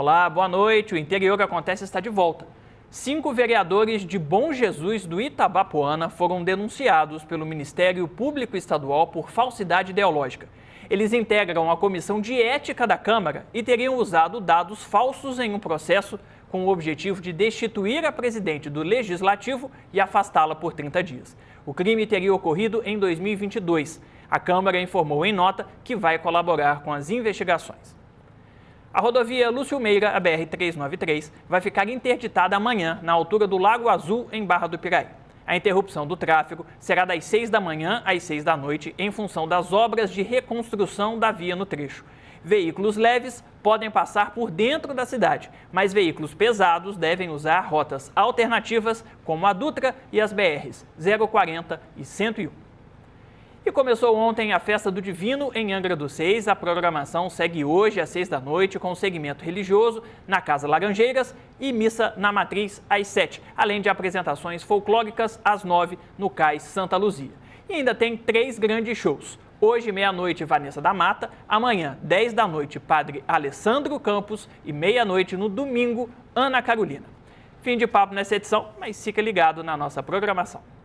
Olá, boa noite. O interior que acontece está de volta. Cinco vereadores de Bom Jesus do Itabapoana foram denunciados pelo Ministério Público Estadual por falsidade ideológica. Eles integram a Comissão de Ética da Câmara e teriam usado dados falsos em um processo com o objetivo de destituir a presidente do Legislativo e afastá-la por 30 dias. O crime teria ocorrido em 2022. A Câmara informou em nota que vai colaborar com as investigações. A rodovia Lúcio Meira, a BR-393, vai ficar interditada amanhã, na altura do Lago Azul, em Barra do Piraí. A interrupção do tráfego será das 6 da manhã às 6 da noite, em função das obras de reconstrução da via no trecho. Veículos leves podem passar por dentro da cidade, mas veículos pesados devem usar rotas alternativas como a Dutra e as BRs 040 e 101. E começou ontem a Festa do Divino em Angra dos Seis. A programação segue hoje às seis da noite com segmento religioso na Casa Laranjeiras e missa na Matriz às sete, além de apresentações folclóricas às nove no Cais Santa Luzia. E ainda tem três grandes shows. Hoje, meia-noite, Vanessa da Mata. Amanhã, 10 da noite, Padre Alessandro Campos. E meia-noite, no domingo, Ana Carolina. Fim de papo nessa edição, mas fica ligado na nossa programação.